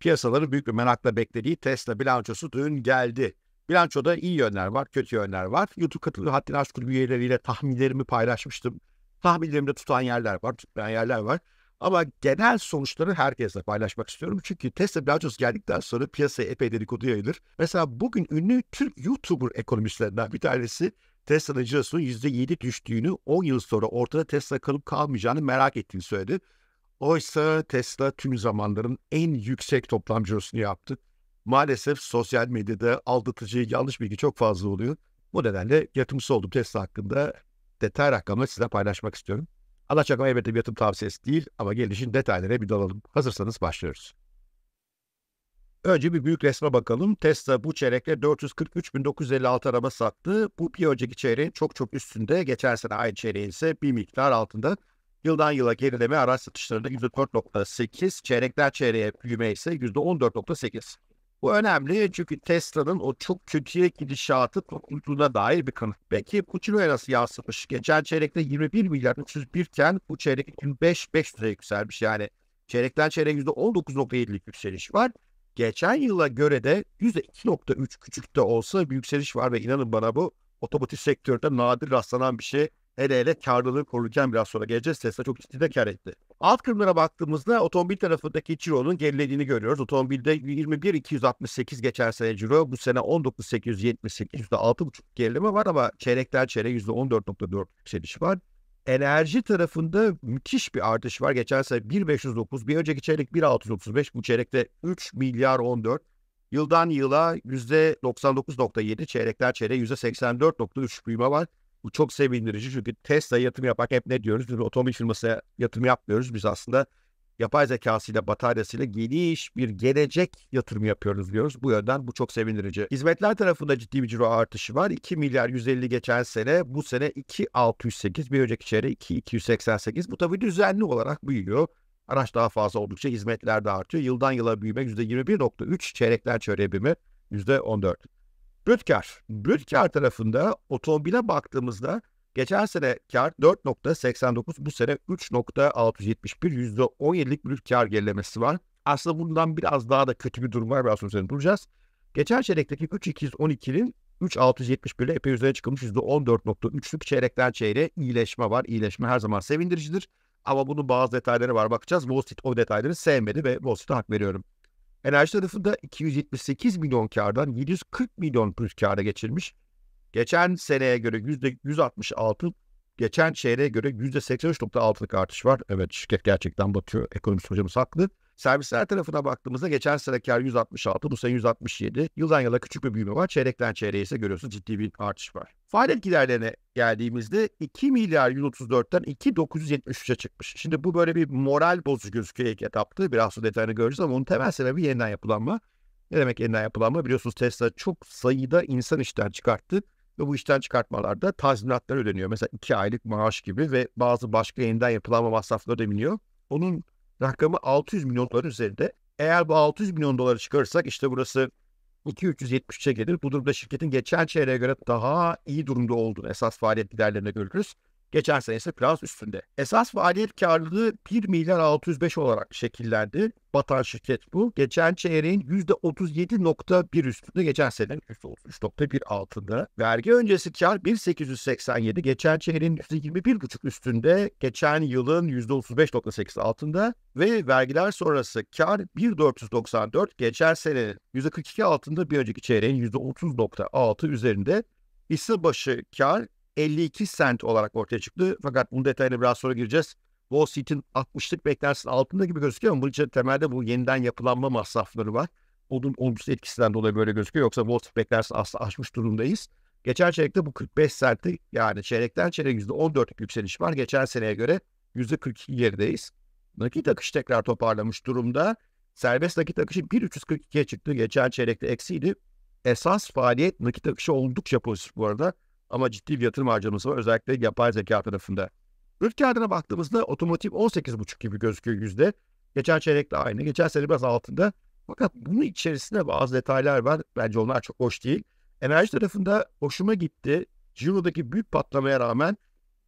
Piyasaları büyük bir merakla beklediği Tesla bilançosu dün geldi. Bilançoda iyi yönler var, kötü yönler var. YouTube katılıyor hatta Aşk üyeleriyle tahminlerimi paylaşmıştım. Tahminlerimde tutan yerler var, tutmayan yerler var. Ama genel sonuçları herkesle paylaşmak istiyorum. Çünkü Tesla bilançosu geldikten sonra piyasaya epey dedikodu yayılır. Mesela bugün ünlü Türk YouTuber ekonomistlerinden bir tanesi Tesla'nın cirosunun %7 düştüğünü 10 yıl sonra ortada Tesla kalıp kalmayacağını merak ettiğini söyledi. Oysa Tesla tüm zamanların en yüksek toplam toplamcısını yaptı. Maalesef sosyal medyada aldatıcı yanlış bilgi çok fazla oluyor. Bu nedenle yatımcısı olduğum Tesla hakkında detay rakamları size paylaşmak istiyorum. Anlatacaklarım elbette bir yatım tavsiyesi değil ama gelişin detaylara bir dalalım. Hazırsanız başlıyoruz. Önce bir büyük resme bakalım. Tesla bu çeyrekte 443.956 araba sattı. Bu bir önceki çeyreğin çok çok üstünde. Geçen sene aynı çeyreğin ise bir miktar altında. Yıldan yıla gerileme araç satışlarında %4.8, çeyrekler çeyreğe büyüme ise %14.8. Bu önemli çünkü Tesla'nın o çok kötüye gidişatı toplumculuğuna dair bir kanıt. Peki bu ciroya nasıl yansımış? Geçen çeyrekte 21 milyar 301 iken bu çeyrek 25 500 liraya yükselmiş. Yani çeyrekten çeyreğe %19.7'lik yükseliş var. Geçen yıla göre de %2.3 küçük de olsa bir yükseliş var ve inanın bana bu otomotiv sektöründe nadir rastlanan bir şey. Hele hele karlılığı korurken biraz sonra geleceğiz. Tesla çok ciddi de kar etti. Alt kırımlara baktığımızda otomobil tarafındaki cironun gerilediğini görüyoruz. Otomobilde 21.268 geçen sene ciro. Bu sene 19.878 %6.5 gerileme var ama çeyrekten çeyreğe %14.4 yükseliş var. Enerji tarafında müthiş bir artış var. Geçen sene 1509, bir önceki çeyrek 1635, bu çeyrekte 3 milyar 14. Yıldan yıla %99.7, çeyrekler çeyreğe %84.3 büyüme var. Bu çok sevindirici çünkü Tesla yatırım yaparken hep ne diyoruz? Biz otomobil firmasına yatırım yapmıyoruz. Biz aslında yapay zekasıyla, bataryasıyla geniş bir gelecek yatırımı yapıyoruz diyoruz. Bu yönden bu çok sevindirici. Hizmetler tarafında ciddi bir ciro artışı var. 2 milyar 150 geçen sene, bu sene 2 608, bir önceki çeyreğe 2 288. Bu tabii düzenli olarak büyüyor. Araç daha fazla oldukça hizmetler de artıyor. Yıldan yıla büyüme %21.3, çeyrekler çeyreğe büyüme %14. Brütkar. Brütkar tarafında otomobile baktığımızda geçen sene kar 4.89 bu sene 3.671 %17'lik brüt kar gerilemesi var. Aslında bundan biraz daha da kötü bir durum var. Biraz sonra duracağız. Geçen çeyrekteki 3.212'nin 3.671 ile epey üzerine çıkılmış %14.3'lük çeyrekten çeyreğe iyileşme var. İyileşme her zaman sevindiricidir. Ama bunun bazı detayları var bakacağız. Wall Street o detayları sevmedi ve Wall Street'e hak veriyorum. Enerji tarafında 278 milyon kardan 740 milyon plus kâra geçirmiş. Geçen seneye göre %166, geçen çeyreğe göre %83.6'lık artış var. Evet şirket gerçekten batıyor. Ekonomist hocamız haklı. Servisler tarafına baktığımızda geçen sene kar 166, bu sene 167. Yıldan yıla küçük bir büyüme var. Çeyrekten çeyreğe ise görüyorsunuz ciddi bir artış var. Faaliyet giderlerine geldiğimizde 2 milyar 134'ten 2.973'e çıkmış. Şimdi bu böyle bir moral bozucu gözüküyor ilk etapta. Biraz sonra detayını göreceğiz ama onun temel sebebi yeniden yapılanma. Ne demek yeniden yapılanma? Biliyorsunuz Tesla çok sayıda insan işten çıkarttı ve bu işten çıkartmalarda tazminatlar ödeniyor. Mesela iki aylık maaş gibi ve bazı başka yeniden yapılanma masrafları ödeniyor. Onun rakamı 600 milyon dolar üzerinde. Eğer bu 600 milyon doları çıkarırsak işte burası 2.373'e gelir. Bu durumda şirketin geçen çeyreğe göre daha iyi durumda olduğunu esas faaliyet giderlerine görürüz. Geçen sene ise biraz üstünde. Esas faaliyet karlılığı 1 milyar 605 olarak şekillendi. Batan şirket bu. Geçen çeyreğin %37.1 üstünde, geçen sene %33.1 altında. Vergi öncesi kar 1887, geçen çeyreğin %21.5 üstünde, geçen yılın %35.8 altında ve vergiler sonrası kar 1494, geçen sene %42 altında bir önceki çeyreğin %30.6 üzerinde. Hisse başı kar 52 sent olarak ortaya çıktı. Fakat bunun detayına biraz sonra gireceğiz. Wall Street'in 60'lık beklentisinin altında gibi gözüküyor ama bunun için temelde bu yeniden yapılanma masrafları var. Onun olumsuz etkisinden dolayı böyle gözüküyor. Yoksa Wall Street beklentisini aslında aşmış durumdayız. Geçen çeyrekte bu 45 senti yani çeyrekten çeyrek %14'lük yükseliş var. Geçen seneye göre %42 gerideyiz. Nakit akışı tekrar toparlamış durumda. Serbest nakit akışı 1.342'ye çıktı. Geçen çeyrekte eksiydi. Esas faaliyet nakit akışı oldukça pozitif bu arada. Ama ciddi bir yatırım harcaması var özellikle yapay zeka tarafında. Ürk kağıdına baktığımızda otomotiv 18,5 gibi gözüküyor yüzde. Geçen çeyrekte aynı. Geçen sene biraz altında. Fakat bunun içerisinde bazı detaylar var. Bence onlar çok hoş değil. Enerji tarafında hoşuma gitti. Ciro'daki büyük patlamaya rağmen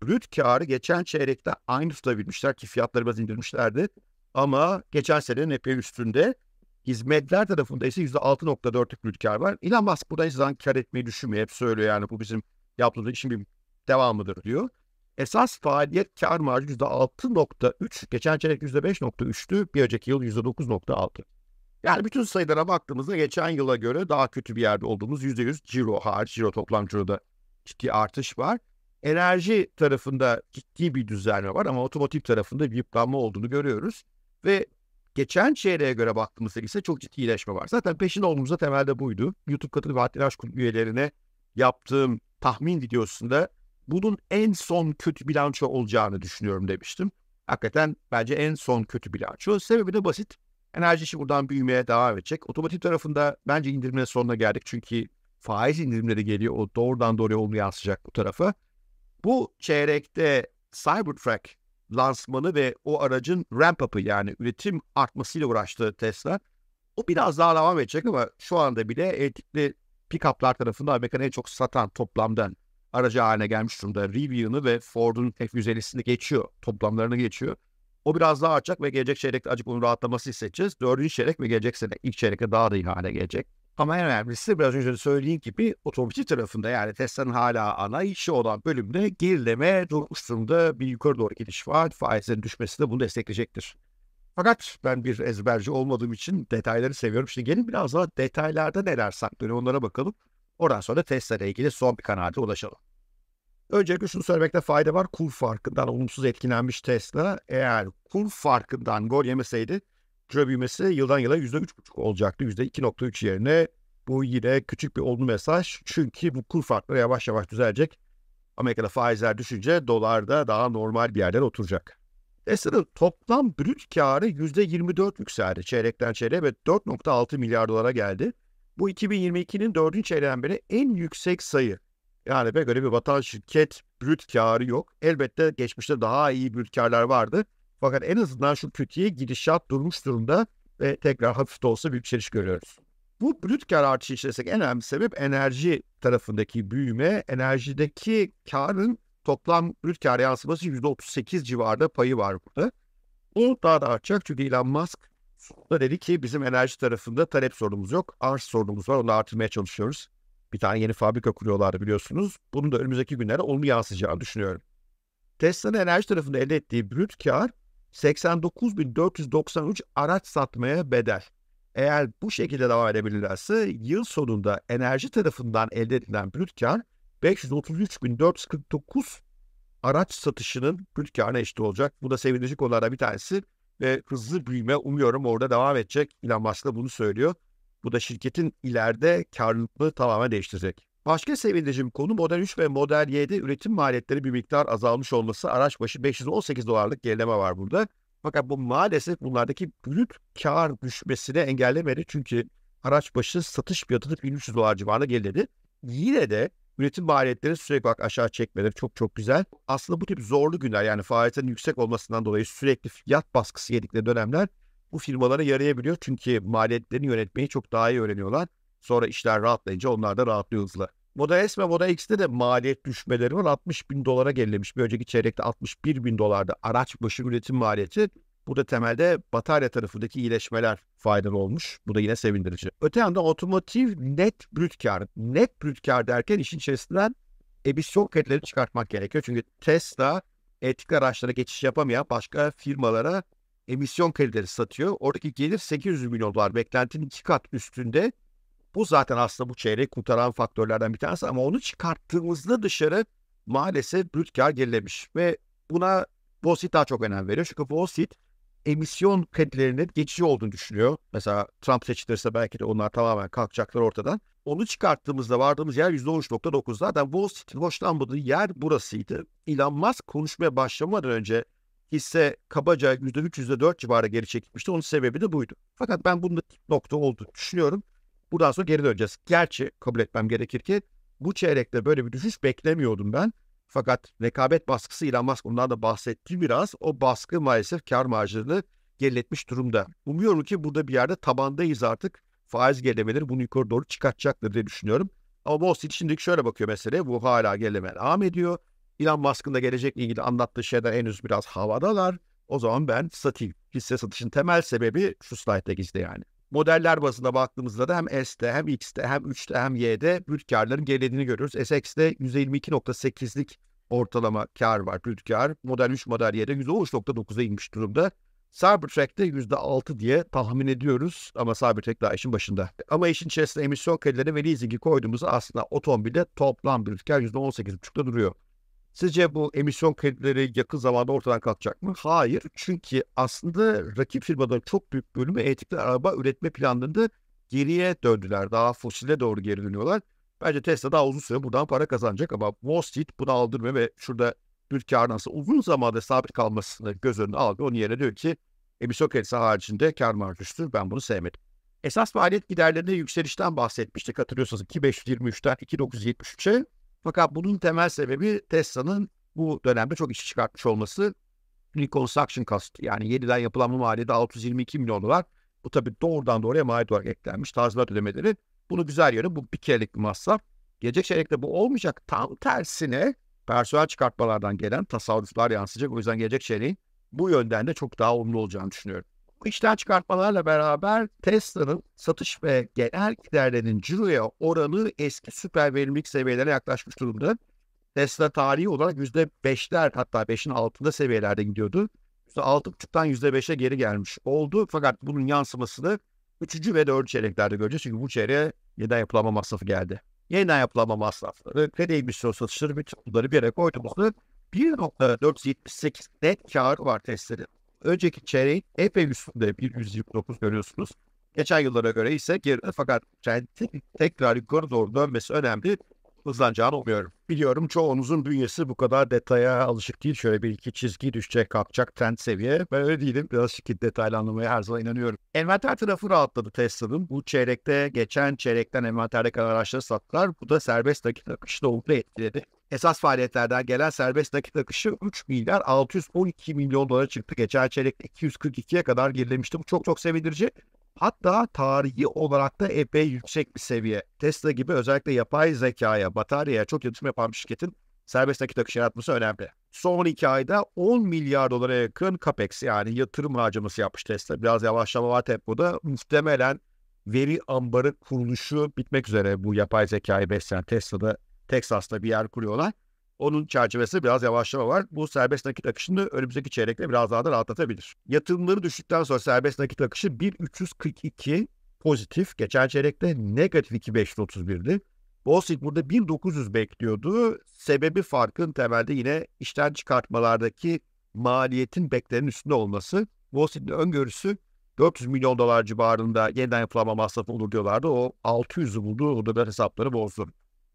brüt karı geçen çeyrekte aynı tutabilmişler ki fiyatları biraz indirmişlerdi. Ama geçen senenin epey üstünde hizmetler tarafında ise %6.4'lük brüt kar var. Elon Musk buradan hiç zan kar etmeyi düşünmüyor. Hep söylüyor yani bu bizim yaptığımız işin bir devamıdır diyor. Esas faaliyet kar marjı %6.3, geçen çeyrek %5.3'tü, bir önceki yıl %9.6. Yani bütün sayılara baktığımızda geçen yıla göre daha kötü bir yerde olduğumuz %100 ciro hariç, ciro toplam ciroda ciddi artış var. Enerji tarafında ciddi bir düzelme var ama otomotiv tarafında bir yıpranma olduğunu görüyoruz. Ve geçen çeyreğe göre baktığımızda ise çok ciddi iyileşme var. Zaten peşin olduğumuzda temelde buydu. YouTube katılım ve Hattiraş üyelerine yaptığım tahmin videosunda bunun en son kötü bilanço olacağını düşünüyorum demiştim. Hakikaten bence en son kötü bilanço. Sebebi de basit. Enerji işi buradan büyümeye devam edecek. Otomotiv tarafında bence indirimin sonuna geldik. Çünkü faiz indirimleri geliyor. O doğrudan doğruya onu yansıyacak bu tarafa. Bu çeyrekte Cybertruck lansmanı ve o aracın ramp-up'ı yani üretim artmasıyla uğraştı Tesla. O biraz daha devam edecek ama şu anda bile elektrikli pick-up'lar tarafında Amerika'nın en çok satan toplamda aracı haline gelmiş durumda. Rivian'ı ve Ford'un F-150'sini geçiyor. Toplamlarını geçiyor. O biraz daha artacak ve gelecek çeyrekte acık bunun rahatlaması hissedeceğiz. Dördüncü çeyrek ve gelecek sene ilk çeyrekte daha da iyi hale gelecek. Ama en önemlisi biraz önce söylediğim gibi otomobil tarafında yani Tesla'nın hala ana işi olan bölümde gerileme durmuş durumda bir yukarı doğru gidiş var. Faizlerin düşmesi de bunu destekleyecektir. Fakat ben bir ezberci olmadığım için detayları seviyorum. Şimdi gelin biraz daha detaylarda neler saklıyor, onlara bakalım. Oradan sonra da testlere ilgili son bir kanaate ulaşalım. Öncelikle şunu söylemekte fayda var. Kur farkından olumsuz etkilenmiş Tesla eğer kur farkından gol yemeseydi ciro büyümesi yıldan yıla %3,5 olacaktı. %2,3 yerine bu yine küçük bir olumlu mesaj. Çünkü bu kur farkları yavaş yavaş düzelecek. Amerika'da faizler düşünce dolar da daha normal bir yerden oturacak. Tesla'nın toplam brüt karı %24 yükseldi çeyrekten çeyreğe ve 4.6 milyar dolara geldi. Bu 2022'nin 4. çeyreğinden beri en yüksek sayı. Yani pek öyle bir vatan şirket brüt karı yok. Elbette geçmişte daha iyi brüt karlar vardı. Fakat en azından şu kötüye gidişat durmuş durumda ve tekrar hafif de olsa bir yükseliş görüyoruz. Bu brüt kar artışı içerisindeki en önemli sebep enerji tarafındaki büyüme, enerjideki karın toplam brüt kar yansıması %38 civarında payı var burada. Bu daha da artacak çünkü Elon Musk da dedi ki bizim enerji tarafında talep sorunumuz yok. Arz sorunumuz var. Onu artırmaya çalışıyoruz. Bir tane yeni fabrika kuruyorlardı biliyorsunuz. Bunun da önümüzdeki günlerde olumlu yansıyacağını düşünüyorum. Tesla'nın enerji tarafında elde ettiği brüt kar 89.493 araç satmaya bedel. Eğer bu şekilde devam edebilirlerse yıl sonunda enerji tarafından elde edilen brüt kar 533.449 araç satışının Türkiye'ne eşit olacak. Bu da sevindirici konulardan bir tanesi ve hızlı büyüme umuyorum orada devam edecek. Elon Musk da bunu söylüyor. Bu da şirketin ileride karlılığı tamamen değiştirecek. Başka sevindirici bir konu Model 3 ve Model Y'de üretim maliyetleri bir miktar azalmış olması. Araç başı 518 dolarlık gerileme var burada. Fakat bu maalesef bunlardaki brüt kar düşmesini engellemedi. Çünkü araç başı satış fiyatını 1300 dolar civarında geriledi. Yine de üretim maliyetleri sürekli bak aşağı çekmeleri çok çok güzel. Aslında bu tip zorlu günler yani faaliyetlerin yüksek olmasından dolayı sürekli fiyat baskısı yedikleri dönemler bu firmalara yarayabiliyor. Çünkü maliyetlerini yönetmeyi çok daha iyi öğreniyorlar. Sonra işler rahatlayınca onlar da rahatlıyor hızla. Model S ve Model X'te de maliyet düşmeleri var. 60 bin dolara gerilemiş. Bir önceki çeyrekte 61 bin dolardı. araç başı üretim maliyeti. Burada temelde batarya tarafındaki iyileşmeler faydalı olmuş. Bu da yine sevindirici. Öte yandan otomotiv net brüt kar. Net brüt kar derken işin içerisinden emisyon kredileri çıkartmak gerekiyor. Çünkü Tesla etik araçlara geçiş yapamayan başka firmalara emisyon kredileri satıyor. Oradaki gelir 800 milyon dolar beklentinin iki kat üstünde. Bu zaten aslında bu çeyreği kurtaran faktörlerden bir tanesi ama onu çıkarttığımızda dışarı maalesef brüt kar gerilemiş ve buna Wall Street daha çok önem veriyor. Çünkü Wall Street emisyon kredilerinin geçici olduğunu düşünüyor. Mesela Trump seçilirse belki de onlar tamamen kalkacaklar ortadan. Onu çıkarttığımızda vardığımız yer %13.9. Zaten Wall Street'in hoşlanmadığı yer burasıydı. Elon Musk konuşmaya başlamadan önce hisse kabaca %3, %4 civarı geri çekilmişti. Onun sebebi de buydu. Fakat ben bunun da nokta olduğunu düşünüyorum. Buradan sonra geri döneceğiz. Gerçi kabul etmem gerekir ki bu çeyrekte böyle bir düşüş beklemiyordum ben. Fakat rekabet baskısı Elon Musk ondan da bahsetti biraz. O baskı maalesef kar marjını geriletmiş durumda. Umuyorum ki burada bir yerde tabandayız artık. Faiz gerilemeleri bunu yukarı doğru çıkartacaktır diye düşünüyorum. Ama Wall Street şimdilik şöyle bakıyor mesela, Bu hala gerileme devam ediyor. Elon Musk'ın da gelecekle ilgili anlattığı şeyler henüz biraz havadalar. O zaman ben satayım. Hisse satışın temel sebebi şu slaytta gizli yani modeller bazında baktığımızda da hem S'te hem X'te hem 3'te hem Y'de brüt karların gerilediğini görüyoruz. SX'de %22.8'lik ortalama kar var brüt kar. Model 3 model Y'de %13.9'a inmiş durumda. Cybertruck'te %6 diye tahmin ediyoruz ama Cybertruck daha işin başında. Ama işin içerisinde emisyon kredileri ve leasingi koyduğumuzda aslında otomobilde toplam brüt kar %18.5'da duruyor. Sizce bu emisyon kredileri yakın zamanda ortadan kalkacak mı? Hayır. Çünkü aslında rakip firmaların çok büyük bölümü elektrikli araba üretme planlarında geriye döndüler. Daha fosile doğru geri dönüyorlar. Bence Tesla daha uzun süre buradan para kazanacak ama Wall Street bunu aldırmıyor ve şurada bir kar nasıl uzun zamanda sabit kalmasını göz önüne aldı. Onun yerine diyor ki emisyon kredisi haricinde kar marjüstür. Ben bunu sevmedim. Esas maliyet giderlerinde yükselişten bahsetmiştik. Hatırlıyorsunuz 2523'ten 2973'e fakat bunun temel sebebi Tesla'nın bu dönemde çok iş çıkartmış olması reconstruction cost yani yeniden yapılanma maliyeti 622 milyon dolar. Bu tabi doğrudan doğruya maliyet olarak eklenmiş tazminat ödemeleri. Bunu güzel yönü bu bir kerelik bir masraf. Gelecek çeyrekte bu olmayacak. Tam tersine personel çıkartmalardan gelen tasarruflar yansıyacak. O yüzden gelecek çeyreğin bu yönden de çok daha olumlu olacağını düşünüyorum. Bu işten çıkartmalarla beraber Tesla'nın satış ve genel giderlerinin ciroya oranı eski süper verimlilik seviyelerine yaklaşmış durumda. Tesla tarihi olarak %5'ler hatta 5'in altında seviyelerde gidiyordu. %6.5'tan %5'e geri gelmiş oldu. Fakat bunun yansımasını 3. ve 4. çeyreklerde göreceğiz. Çünkü bu çeyreğe yeniden yapılanma masrafı geldi. Yeniden yapılanma masrafları, kredi emisyon satışları bütün bunları bir yere koyduğumuzda 1.478 net kar var Tesla'nın. Önceki çeyreğin epey üstünde bir 129 görüyorsunuz. Geçen yıllara göre ise geride fakat trendin tekrar yukarı doğru dönmesi önemli. Hızlanacağını umuyorum. Biliyorum çoğunuzun bünyesi bu kadar detaya alışık değil. Şöyle bir iki çizgi düşecek, kalkacak trend seviye. Ben öyle değilim. Birazcık detaylı anlamaya her zaman inanıyorum. Envanter tarafı rahatladı Tesla'nın. Bu çeyrekte geçen çeyrekten envanterde kalan araçları sattılar. Bu da serbest nakit akışını oldukça etkiledi. Esas faaliyetlerden gelen serbest nakit akışı 3 milyar 612 milyon dolara çıktı. Geçen çeyrekte 242'ye kadar gerilemişti. Bu çok çok sevindirici. Hatta tarihi olarak da epey yüksek bir seviye. Tesla gibi özellikle yapay zekaya, bataryaya çok yatırım yapan bir şirketin serbest nakit akışı yaratması önemli. Son iki ayda 10 milyar dolara yakın CAPEX yani yatırım harcaması yapmış Tesla. Biraz yavaşlama var tempoda. Muhtemelen veri ambarı kuruluşu bitmek üzere bu yapay zekayı besleyen Tesla'da Texas'ta bir yer kuruyorlar. Onun çerçevesi biraz yavaşlama var. Bu serbest nakit akışını önümüzdeki çeyrekte biraz daha da rahatlatabilir. Yatırımları düştükten sonra serbest nakit akışı 1342 pozitif. Geçen çeyrekte negatif 2531'di. Wall Street burada 1900 bekliyordu. Sebebi farkın temelde yine işten çıkartmalardaki maliyetin beklenenin üstünde olması. Wall Street'in öngörüsü 400 milyon dolar civarında yeniden yapılanma masrafı olur diyorlardı. O 600'ü buldu. O da hesapları bozdu.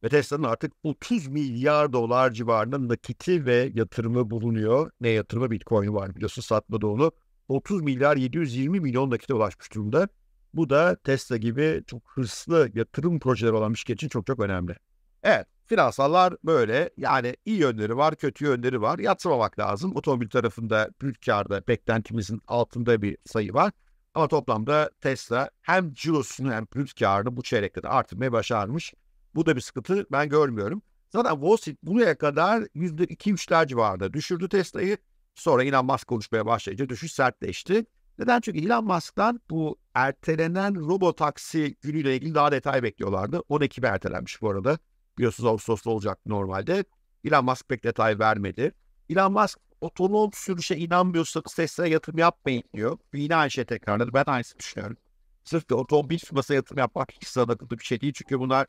Ve Tesla'nın artık 30 milyar dolar civarında nakiti ve yatırımı bulunuyor. Ne yatırımı? Bitcoin var biliyorsun satmadı onu. 30 milyar 720 milyon nakite ulaşmış durumda. Bu da Tesla gibi çok hırslı yatırım projeleri olan bir şirket için çok çok önemli. Evet finansallar böyle yani iyi yönleri var kötü yönleri var Yatırmamak lazım. Otomobil tarafında büyük karda beklentimizin altında bir sayı var. Ama toplamda Tesla hem cirosunu hem brüt karını bu çeyrekte de artırmayı başarmış. Bu da bir sıkıntı ben görmüyorum. Zaten Wall Street buraya kadar %2-3'ler civarında düşürdü Tesla'yı. Sonra Elon Musk konuşmaya başlayınca düşüş sertleşti. Neden? Çünkü Elon Musk'tan bu ertelenen robotaksi günüyle ilgili daha detay bekliyorlardı. 10 Ekim'e ertelenmiş bu arada. Biliyorsunuz Ağustos'ta olacak normalde. Elon Musk pek detay vermedi. Elon Musk otonom sürüşe inanmıyorsa Tesla'ya yatırım yapmayın diyor. Yine aynı şey tekrarladı. Ben aynısını düşünüyorum. Sırf bir otomobil firmasına yatırım yapmak hiç sana bir şey değil. Çünkü bunlar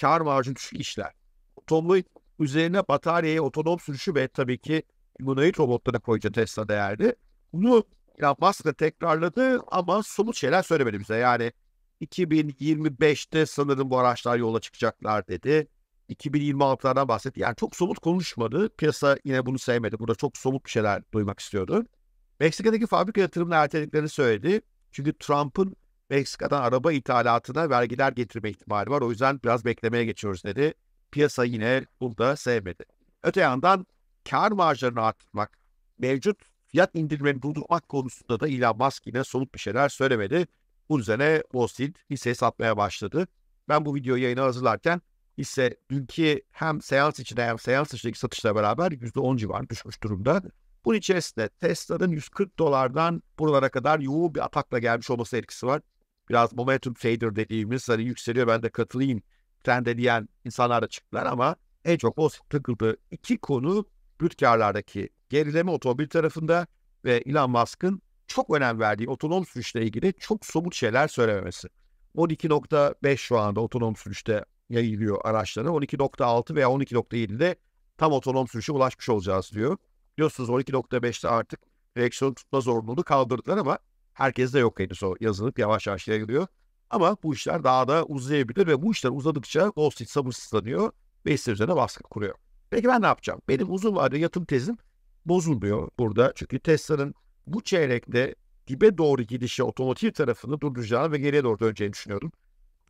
kar marjı düşük işler. Otomobil üzerine bataryayı otonom sürüşü ve tabii ki humanoid robotlara koyunca Tesla değerli. Bunu Elon Musk da tekrarladı ama somut şeyler söylemedi bize. Yani 2025'te sanırım bu araçlar yola çıkacaklar dedi. 2026'lardan bahsetti. Yani çok somut konuşmadı. Piyasa yine bunu sevmedi. Burada çok somut bir şeyler duymak istiyordu. Meksika'daki fabrika yatırımını ertelediklerini söyledi. Çünkü Trump'ın Meksika'dan araba ithalatına vergiler getirme ihtimali var. O yüzden biraz beklemeye geçiyoruz dedi. Piyasa yine bunu da sevmedi. Öte yandan kar marjlarını arttırmak, mevcut fiyat indirimlerini durdurmak konusunda da Elon Musk yine somut bir şeyler söylemedi. Bu üzerine Wall Street hisse satmaya başladı. Ben bu videoyu yayına hazırlarken hisse dünkü hem seans içinde hem seans dışındaki satışla beraber %10 civarı düşmüş durumda. Bunun içerisinde Tesla'nın 140 dolardan buralara kadar yoğun bir atakla gelmiş olması etkisi var biraz momentum trader dediğimiz hani yükseliyor ben de katılayım trende diyen insanlar da çıktılar ama en çok o takıldığı iki konu brüt gerileme otomobil tarafında ve Elon Musk'ın çok önem verdiği otonom sürüşle ilgili çok somut şeyler söylememesi. 12.5 şu anda otonom sürüşte yayılıyor araçları. 12.6 veya 12.7'de tam otonom sürüşe ulaşmış olacağız diyor. Biliyorsunuz 12.5'te artık direksiyon tutma zorunluluğunu kaldırdılar ama Herkes de yok henüz o yazılıp yavaş yavaş yayılıyor. Ama bu işler daha da uzayabilir ve bu işler uzadıkça Wall Street sabırsızlanıyor ve hisseler üzerine baskı kuruyor. Peki ben ne yapacağım? Benim uzun vadeli yatım tezim bozulmuyor burada. Çünkü Tesla'nın bu çeyrekte dibe doğru gidişi otomotiv tarafını durduracağını ve geriye doğru döneceğini düşünüyordum.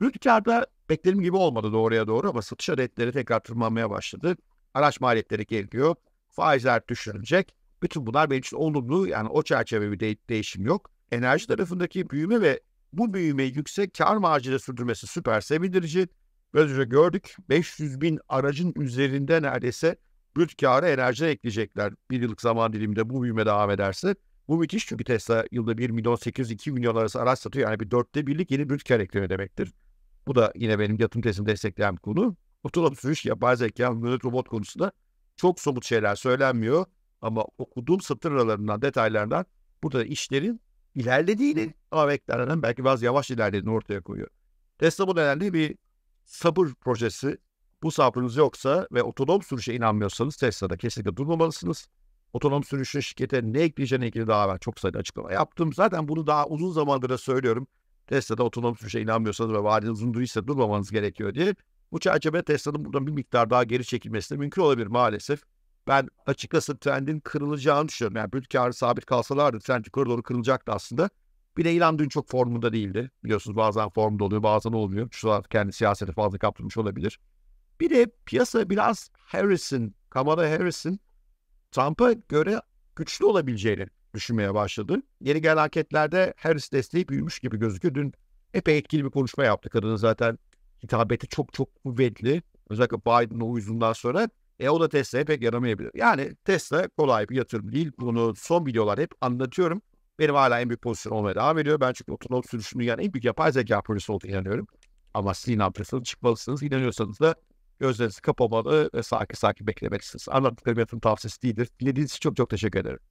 Rüzgarda beklediğim gibi olmadı doğruya doğru ama satış adetleri tekrar tırmanmaya başladı. Araç maliyetleri geliyor. Faizler düşünecek. Bütün bunlar benim için olumlu yani o çerçeve bir de- değişim yok enerji tarafındaki büyüme ve bu büyümeyi yüksek kar marjıyla sürdürmesi süper sevindirici. Biraz önce gördük 500 bin aracın üzerinde neredeyse brüt karı enerjiden ekleyecekler. Bir yıllık zaman diliminde bu büyüme devam ederse. Bu müthiş çünkü Tesla yılda 1 milyon 802 milyon arası araç satıyor. Yani bir dörtte birlik yeni brüt kar ekleme demektir. Bu da yine benim yatırım tezimi destekleyen bir konu. Otonom sürüş, yapay zeka, mümkün robot konusunda çok somut şeyler söylenmiyor. Ama okuduğum satır aralarından, detaylardan burada işlerin ilerlediğini ama beklenenden belki biraz yavaş ilerlediğini ortaya koyuyor. Tesla bu nedenle bir sabır projesi. Bu sabrınız yoksa ve otonom sürüşe inanmıyorsanız Tesla'da kesinlikle durmamalısınız. Otonom sürüşe şirkete ne ekleyeceğine ilgili daha ben çok sayıda açıklama yaptım. Zaten bunu daha uzun zamandır da söylüyorum. Tesla'da otonom sürüşe inanmıyorsanız ve vadeli uzunduysa durmamanız gerekiyor diye. Bu çerçeve Tesla'nın buradan bir miktar daha geri çekilmesi de mümkün olabilir maalesef ben açıkçası trendin kırılacağını düşünüyorum. Yani brüt karı sabit kalsalardı trend yukarı doğru kırılacaktı aslında. Bir de İlan dün çok formunda değildi. Biliyorsunuz bazen formda oluyor bazen olmuyor. Şu an kendi siyaseti fazla kaptırmış olabilir. Bir de piyasa biraz Harrison, Kamala Harrison Trump'a göre güçlü olabileceğini düşünmeye başladı. Yeni gelen anketlerde Harris desteği büyümüş gibi gözüküyor. Dün epey etkili bir konuşma yaptı. Kadının zaten hitabeti çok çok kuvvetli. Özellikle Biden'ın o yüzünden sonra e o da Tesla'ya pek yaramayabilir. Yani Tesla kolay bir yatırım değil. Bunu son videolar hep anlatıyorum. Benim hala en büyük pozisyon olmaya devam ediyor. Ben çünkü otonom sürüşünün yani en büyük yapay zeka projesi olduğunu inanıyorum. Ama siz inanmıyorsanız çıkmalısınız. İnanıyorsanız da gözlerinizi kapamalı ve sakin sakin beklemelisiniz. Anlattıklarım yatırım tavsiyesi değildir. Dinlediğiniz için çok çok teşekkür ederim.